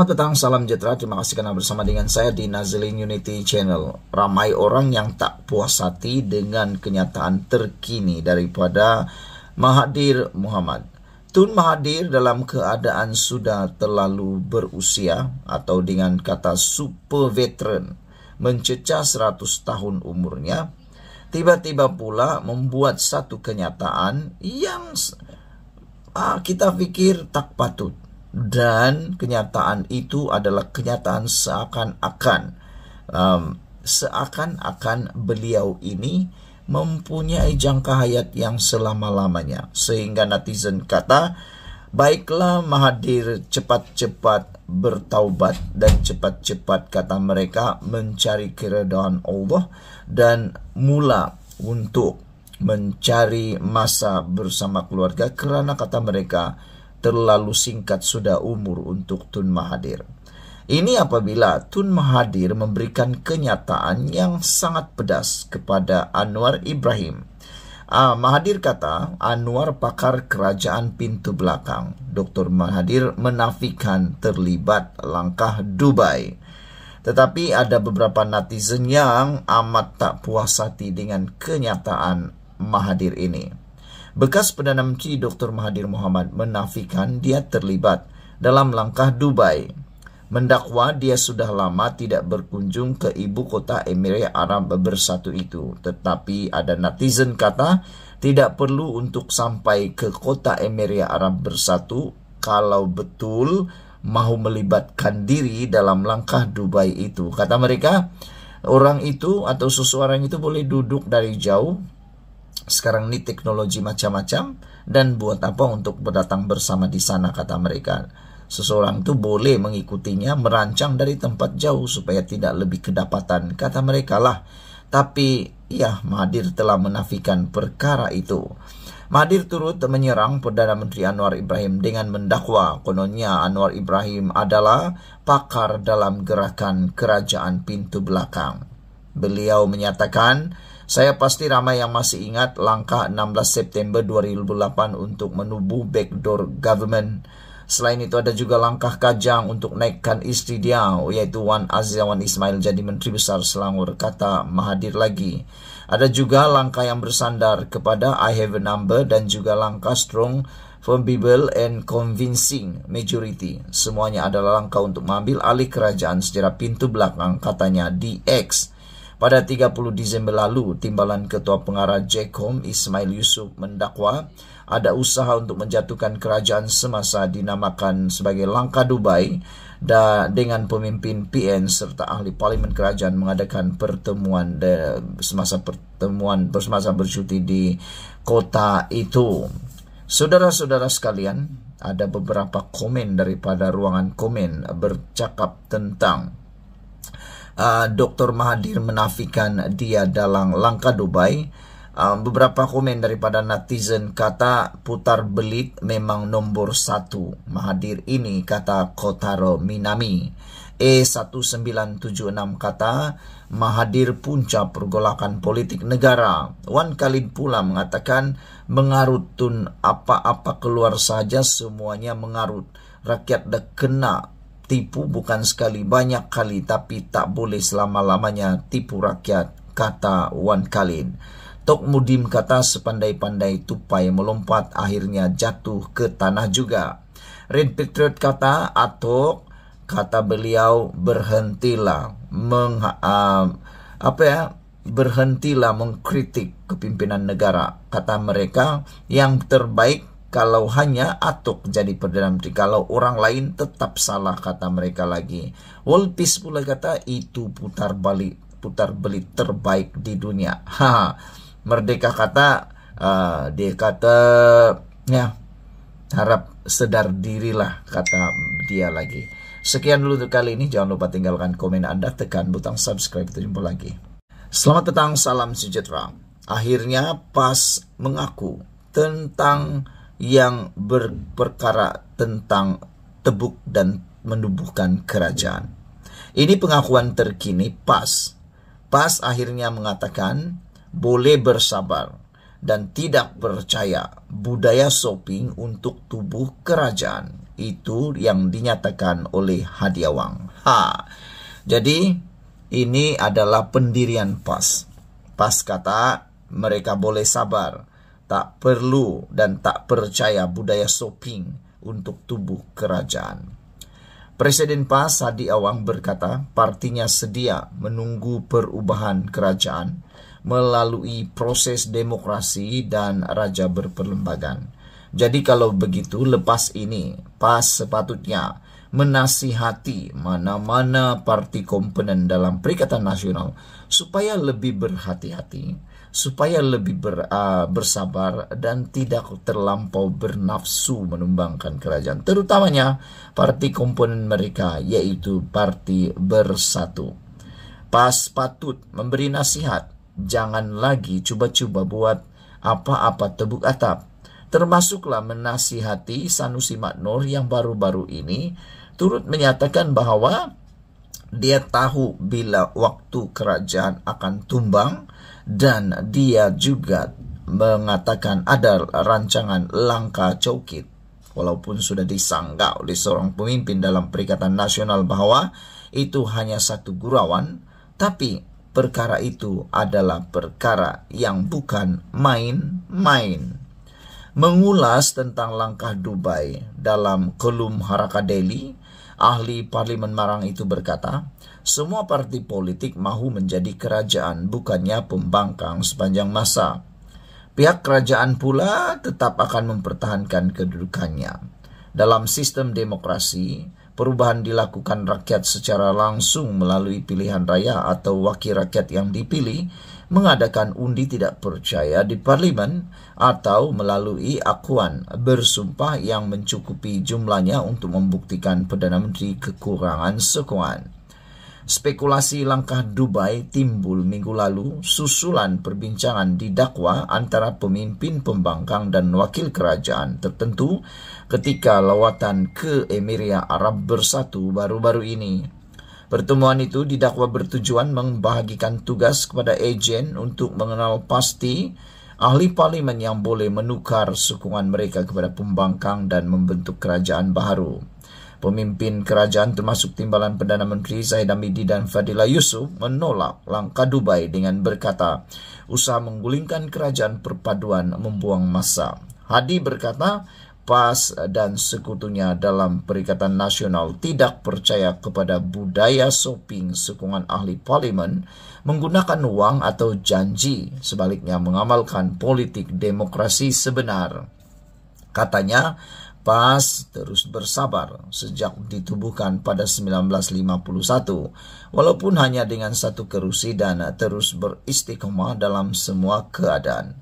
Selamat datang, salam sejahtera. Terima kasih karena bersama dengan saya di Nazlin Unity Channel. Ramai orang yang tak puas hati dengan kenyataan terkini daripada Mahathir Muhammad. Tun Mahathir dalam keadaan sudah terlalu berusia atau dengan kata super veteran mencecah 100 tahun umurnya tiba-tiba pula membuat satu kenyataan yang ah, kita pikir tak patut dan kenyataan itu adalah kenyataan seakan-akan um, seakan-akan beliau ini mempunyai jangka hayat yang selama-lamanya sehingga netizen kata baiklah mahadir cepat-cepat bertaubat dan cepat-cepat kata mereka mencari keridhaan Allah dan mula untuk mencari masa bersama keluarga kerana kata mereka terlalu singkat sudah umur untuk Tun Mahathir. Ini apabila Tun Mahathir memberikan kenyataan yang sangat pedas kepada Anwar Ibrahim. Ah, Mahathir kata Anwar pakar kerajaan pintu belakang. Dr. Mahathir menafikan terlibat langkah Dubai. Tetapi ada beberapa netizen yang amat tak puas hati dengan kenyataan Mahathir ini. Bekas Perdana Menteri Dr. Mahathir Mohamad menafikan dia terlibat dalam langkah Dubai. Mendakwa dia sudah lama tidak berkunjung ke ibu kota Emirat Arab Bersatu itu. Tetapi ada netizen kata tidak perlu untuk sampai ke kota Emirat Arab Bersatu kalau betul mau melibatkan diri dalam langkah Dubai itu. Kata mereka, orang itu atau seseorang itu boleh duduk dari jauh sekarang ini teknologi macam-macam dan buat apa untuk berdatang bersama di sana kata mereka seseorang itu boleh mengikutinya merancang dari tempat jauh supaya tidak lebih kedapatan kata mereka lah tapi ya Mahathir telah menafikan perkara itu Mahathir turut menyerang Perdana Menteri Anwar Ibrahim dengan mendakwa kononnya Anwar Ibrahim adalah pakar dalam gerakan kerajaan pintu belakang. Beliau menyatakan Saya pasti ramai yang masih ingat langkah 16 September 2008 untuk menubuh backdoor government. Selain itu ada juga langkah kajang untuk naikkan istri dia yaitu Wan Azizah Wan Ismail jadi Menteri Besar Selangor kata Mahathir lagi. Ada juga langkah yang bersandar kepada I have a number dan juga langkah strong firm Bible and convincing majority. Semuanya adalah langkah untuk mengambil alih kerajaan secara pintu belakang katanya DX. Pada 30 Disember lalu, timbalan Ketua Pengarah Jack JECOM Ismail Yusuf mendakwa ada usaha untuk menjatuhkan kerajaan semasa dinamakan sebagai langkah Dubai dan dengan pemimpin PN serta ahli parlimen kerajaan mengadakan pertemuan semasa pertemuan bersemasa bercuti di kota itu. Saudara-saudara sekalian, ada beberapa komen daripada ruangan komen bercakap tentang uh, ah, Dr. Mahathir menafikan dia dalam langkah Dubai. Uh, beberapa komen daripada netizen kata putar belit memang nomor satu Mahathir ini kata Kotaro Minami. E1976 kata Mahathir punca pergolakan politik negara. Wan Khalid pula mengatakan mengarut mengarutun apa-apa keluar saja semuanya mengarut. Rakyat dah kena tipu bukan sekali banyak kali tapi tak boleh selama-lamanya tipu rakyat, kata Wan Kalin. Tok Mudim kata sepandai-pandai tupai melompat akhirnya jatuh ke tanah juga. Red Patriot kata atau kata beliau berhentilah meng uh, apa ya berhentilah mengkritik kepimpinan negara kata mereka yang terbaik kalau hanya atuk jadi Perdana Menteri. Kalau orang lain tetap salah kata mereka lagi. World pula kata itu putar balik putar beli terbaik di dunia. Ha, merdeka kata uh, dia kata ya harap sedar dirilah kata dia lagi. Sekian dulu untuk kali ini. Jangan lupa tinggalkan komen Anda, tekan butang subscribe. Jumpa lagi. Selamat datang, salam sejahtera. Akhirnya PAS mengaku tentang yang berperkara tentang tebuk dan menubuhkan kerajaan. Ini pengakuan terkini PAS. PAS akhirnya mengatakan boleh bersabar dan tidak percaya budaya shopping untuk tubuh kerajaan. Itu yang dinyatakan oleh Hadiawang. Ha. Jadi ini adalah pendirian PAS. PAS kata mereka boleh sabar tak perlu dan tak percaya budaya shopping untuk tubuh kerajaan. Presiden PAS Hadi Awang berkata partinya sedia menunggu perubahan kerajaan melalui proses demokrasi dan raja berperlembagaan. Jadi kalau begitu lepas ini PAS sepatutnya menasihati mana-mana parti komponen dalam Perikatan Nasional supaya lebih berhati-hati. supaya lebih ber, uh, bersabar dan tidak terlampau bernafsu menumbangkan kerajaan. Terutamanya parti komponen mereka yaitu parti bersatu. Pas patut memberi nasihat, jangan lagi coba-coba buat apa-apa tebuk atap. Termasuklah menasihati Sanusi Maknur yang baru-baru ini turut menyatakan bahwa dia tahu bila waktu kerajaan akan tumbang dan dia juga mengatakan ada rancangan langkah cokit walaupun sudah disanggah oleh seorang pemimpin dalam Perikatan Nasional bahwa itu hanya satu gurauan tapi perkara itu adalah perkara yang bukan main-main. Mengulas tentang langkah Dubai dalam kolom Harakadeli, ahli parlimen Marang itu berkata, semua parti politik mahu menjadi kerajaan bukannya pembangkang sepanjang masa. Pihak kerajaan pula tetap akan mempertahankan kedudukannya. Dalam sistem demokrasi, perubahan dilakukan rakyat secara langsung melalui pilihan raya atau wakil rakyat yang dipilih mengadakan undi tidak percaya di parlimen, atau melalui akuan bersumpah yang mencukupi jumlahnya untuk membuktikan Perdana Menteri kekurangan sokongan. spekulasi langkah Dubai timbul minggu lalu susulan perbincangan didakwa antara pemimpin pembangkang dan wakil kerajaan tertentu ketika lawatan ke Emiria Arab Bersatu baru-baru ini. Pertemuan itu didakwa bertujuan membahagikan tugas kepada ejen untuk mengenal pasti ahli parlimen yang boleh menukar sokongan mereka kepada pembangkang dan membentuk kerajaan baru. Pemimpin kerajaan termasuk timbalan Perdana Menteri Zahid Hamidi dan Fadila Yusuf menolak langkah Dubai dengan berkata, usaha menggulingkan kerajaan perpaduan membuang masa. Hadi berkata, PAS dan sekutunya dalam Perikatan Nasional tidak percaya kepada budaya shopping sokongan ahli parlimen menggunakan uang atau janji, sebaliknya mengamalkan politik demokrasi sebenar. Katanya, Pas terus bersabar sejak ditubuhkan pada 1951, walaupun hanya dengan satu kerusi dan terus beristiqomah dalam semua keadaan.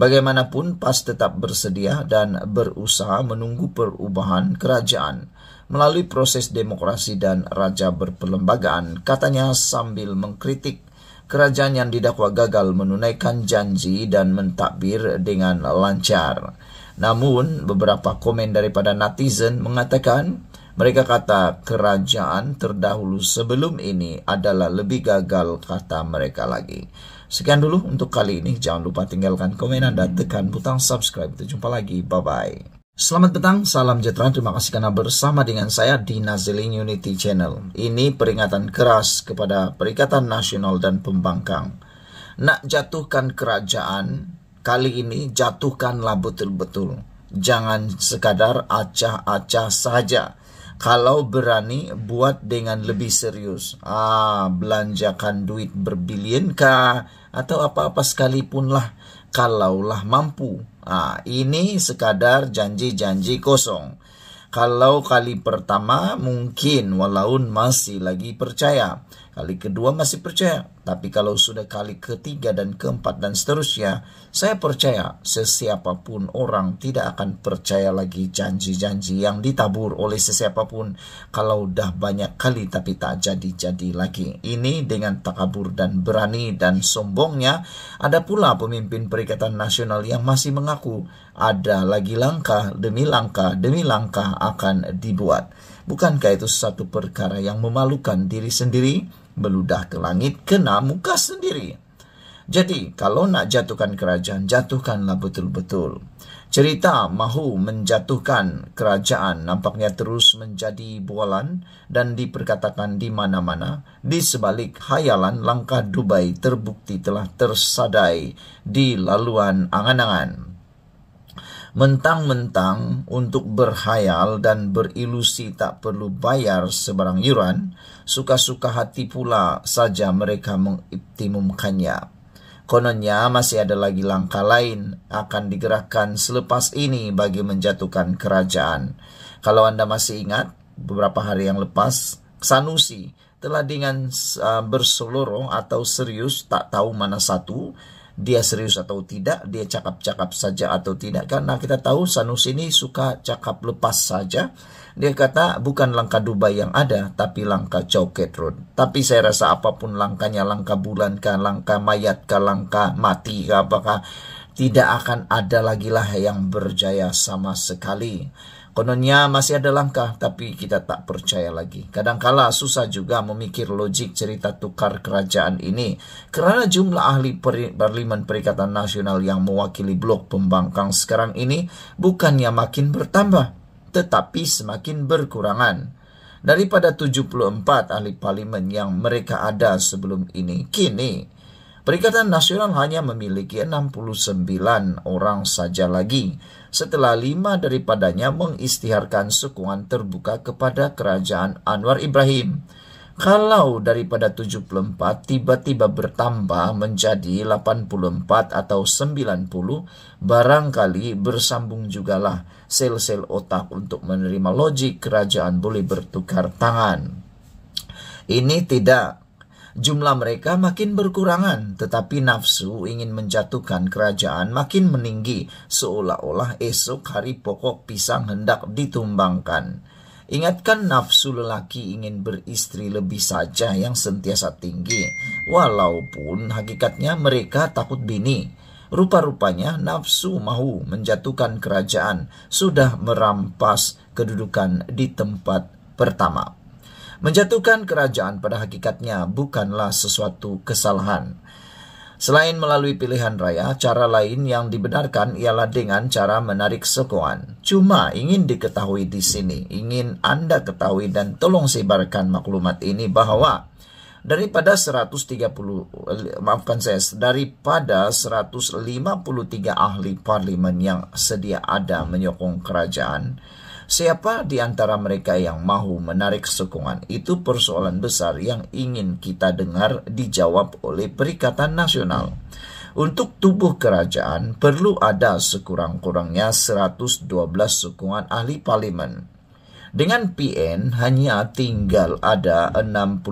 Bagaimanapun, Pas tetap bersedia dan berusaha menunggu perubahan kerajaan melalui proses demokrasi dan raja berperlembagaan, katanya sambil mengkritik kerajaan yang didakwa gagal menunaikan janji dan mentakbir dengan lancar. Namun beberapa komen daripada netizen mengatakan mereka kata kerajaan terdahulu sebelum ini adalah lebih gagal kata mereka lagi. Sekian dulu untuk kali ini. Jangan lupa tinggalkan komen Anda, tekan butang subscribe. Jumpa lagi. Bye-bye. Selamat petang, salam sejahtera. Terima kasih karena bersama dengan saya di Naziling Unity Channel. Ini peringatan keras kepada Perikatan Nasional dan Pembangkang. Nak jatuhkan kerajaan kali ini jatuhkanlah betul-betul. Jangan sekadar acah-acah saja. Kalau berani buat dengan lebih serius. Ah, belanjakan duit berbilion kah atau apa-apa sekalipun lah kalaulah mampu. Ah, ini sekadar janji-janji kosong. Kalau kali pertama mungkin walaupun masih lagi percaya. Kali kedua masih percaya tapi kalau sudah kali ketiga dan keempat dan seterusnya, saya percaya sesiapapun orang tidak akan percaya lagi janji-janji yang ditabur oleh sesiapapun kalau dah banyak kali tapi tak jadi-jadi lagi. Ini dengan takabur dan berani dan sombongnya, ada pula pemimpin Perikatan Nasional yang masih mengaku ada lagi langkah demi langkah demi langkah akan dibuat. Bukankah itu satu perkara yang memalukan diri sendiri? meludah ke langit kena muka sendiri. Jadi, kalau nak jatuhkan kerajaan, jatuhkanlah betul-betul. Cerita mahu menjatuhkan kerajaan nampaknya terus menjadi bualan dan diperkatakan di mana-mana. Di sebalik hayalan, langkah Dubai terbukti telah tersadai di laluan angan-angan. mentang-mentang untuk berhayal dan berilusi tak perlu bayar sebarang yuran, suka-suka hati pula saja mereka mengiktimumkannya. Kononnya masih ada lagi langkah lain akan digerakkan selepas ini bagi menjatuhkan kerajaan. Kalau Anda masih ingat, beberapa hari yang lepas, Sanusi telah dengan uh, berseloroh atau serius tak tahu mana satu dia serius atau tidak, dia cakap-cakap saja atau tidak. Karena kita tahu Sanusi ini suka cakap lepas saja. Dia kata bukan langkah Dubai yang ada, tapi langkah Chowket Road. Tapi saya rasa apapun langkahnya, langkah bulan kah, langkah mayat kah, langkah mati kah, apakah tidak akan ada lagi lah yang berjaya sama sekali. Kononnya masih ada langkah, tapi kita tak percaya lagi. Kadangkala susah juga memikir logik cerita tukar kerajaan ini. Kerana jumlah ahli Parlimen Perikatan Nasional yang mewakili blok pembangkang sekarang ini bukannya makin bertambah, tetapi semakin berkurangan. Daripada 74 ahli parlimen yang mereka ada sebelum ini, kini Perikatan Nasional hanya memiliki 69 orang saja lagi setelah lima daripadanya mengistiharkan sokongan terbuka kepada kerajaan Anwar Ibrahim. Kalau daripada 74 tiba-tiba bertambah menjadi 84 atau 90, barangkali bersambung jugalah sel-sel otak untuk menerima logik kerajaan boleh bertukar tangan. Ini tidak jumlah mereka makin berkurangan, tetapi nafsu ingin menjatuhkan kerajaan makin meninggi, seolah-olah esok hari pokok pisang hendak ditumbangkan. Ingatkan nafsu lelaki ingin beristri lebih saja yang sentiasa tinggi, walaupun hakikatnya mereka takut bini. Rupa-rupanya nafsu mahu menjatuhkan kerajaan sudah merampas kedudukan di tempat pertama. Menjatuhkan kerajaan pada hakikatnya bukanlah sesuatu kesalahan. Selain melalui pilihan raya, cara lain yang dibenarkan ialah dengan cara menarik sokongan. Cuma ingin diketahui di sini, ingin Anda ketahui dan tolong sebarkan maklumat ini bahwa daripada 130 maafkan saya daripada 153 ahli parlimen yang sedia ada menyokong kerajaan Siapa di antara mereka yang mahu menarik sokongan? Itu persoalan besar yang ingin kita dengar dijawab oleh Perikatan Nasional. Untuk tubuh kerajaan perlu ada sekurang-kurangnya 112 sokongan ahli parlimen. Dengan PN hanya tinggal ada 69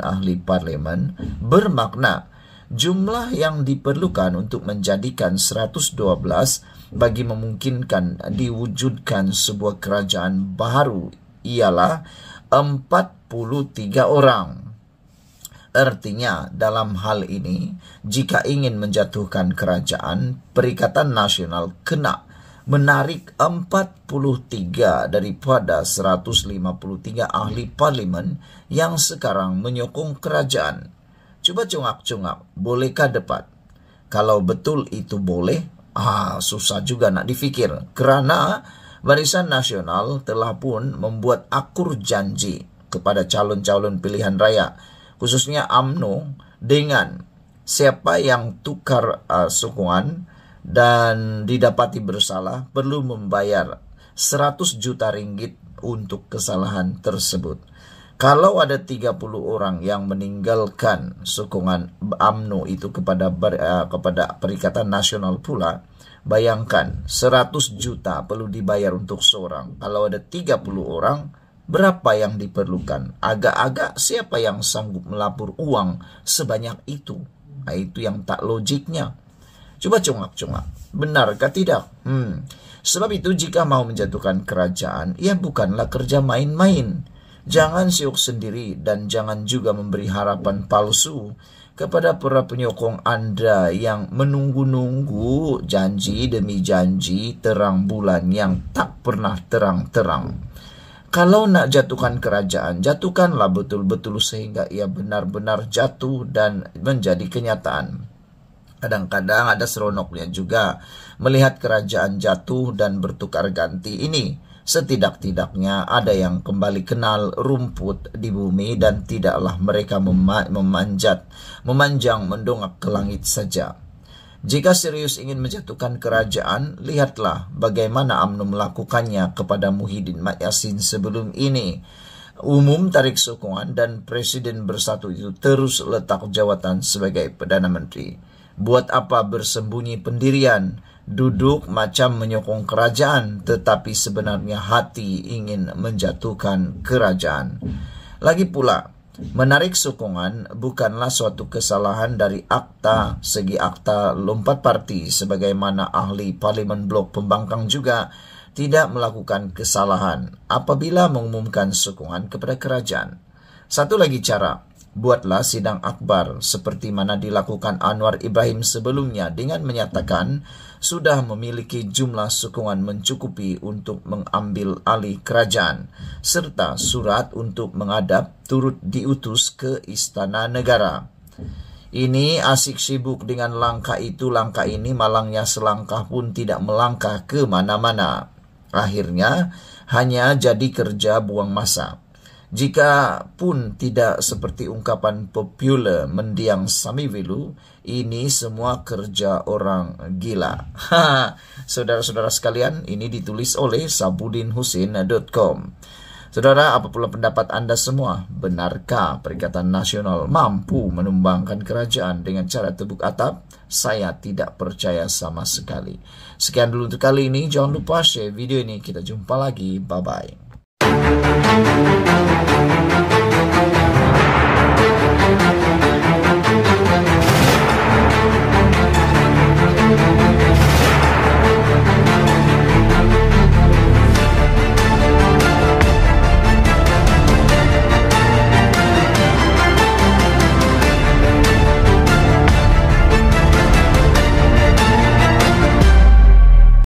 ahli parlimen bermakna jumlah yang diperlukan untuk menjadikan 112 bagi memungkinkan diwujudkan sebuah kerajaan baru ialah 43 orang. Artinya dalam hal ini jika ingin menjatuhkan kerajaan Perikatan Nasional kena menarik 43 daripada 153 ahli parlimen yang sekarang menyokong kerajaan. Coba cungap-cungap, bolehkah dapat Kalau betul itu boleh, Ah, susah juga nak difikir. Kerana Barisan Nasional telah pun membuat akur janji kepada calon-calon pilihan raya, khususnya AMNO dengan siapa yang tukar uh, sokongan dan didapati bersalah perlu membayar 100 juta ringgit untuk kesalahan tersebut. Kalau ada 30 orang yang meninggalkan sokongan AMNO itu kepada ber, uh, kepada Perikatan Nasional pula, bayangkan 100 juta perlu dibayar untuk seorang. Kalau ada 30 orang, berapa yang diperlukan? Agak-agak siapa yang sanggup melapor uang sebanyak itu? Nah, itu yang tak logiknya. Coba cungak-cungak. cuma Benarkah tidak? Hmm. Sebab itu jika mau menjatuhkan kerajaan, ia ya bukanlah kerja main-main Jangan siuk sendiri dan jangan juga memberi harapan palsu kepada para penyokong Anda yang menunggu-nunggu janji demi janji terang bulan yang tak pernah terang-terang. Kalau nak jatuhkan kerajaan, jatuhkanlah betul-betul sehingga ia benar-benar jatuh dan menjadi kenyataan. Kadang-kadang ada seronoknya juga melihat kerajaan jatuh dan bertukar ganti ini. Setidak-tidaknya ada yang kembali kenal rumput di bumi dan tidaklah mereka memanjat, memanjang mendongak ke langit saja. Jika serius ingin menjatuhkan kerajaan, lihatlah bagaimana Amnu melakukannya kepada Muhyiddin Mak sebelum ini. Umum tarik sokongan dan Presiden Bersatu itu terus letak jawatan sebagai Perdana Menteri. Buat apa bersembunyi pendirian? duduk macam menyokong kerajaan, tetapi sebenarnya hati ingin menjatuhkan kerajaan. Lagi pula, menarik sokongan bukanlah suatu kesalahan dari akta segi akta lompat parti sebagaimana ahli parlimen blok pembangkang juga tidak melakukan kesalahan apabila mengumumkan sokongan kepada kerajaan. Satu lagi cara, buatlah sidang akbar seperti mana dilakukan Anwar Ibrahim sebelumnya dengan menyatakan sudah memiliki jumlah sokongan mencukupi untuk mengambil alih kerajaan, serta surat untuk mengadap turut diutus ke istana negara. Ini asik sibuk dengan langkah itu langkah ini malangnya selangkah pun tidak melangkah ke mana-mana. Akhirnya hanya jadi kerja buang masa. Jika pun tidak seperti ungkapan popular mendiang Sami Wilu, ini semua kerja orang gila. Saudara-saudara sekalian, ini ditulis oleh sabudinhusin.com. Saudara, apapun pendapat Anda semua? Benarkah Perikatan Nasional mampu menumbangkan kerajaan dengan cara tebuk atap? Saya tidak percaya sama sekali. Sekian dulu untuk kali ini. Jangan lupa share video ini. Kita jumpa lagi. Bye-bye. Thank you.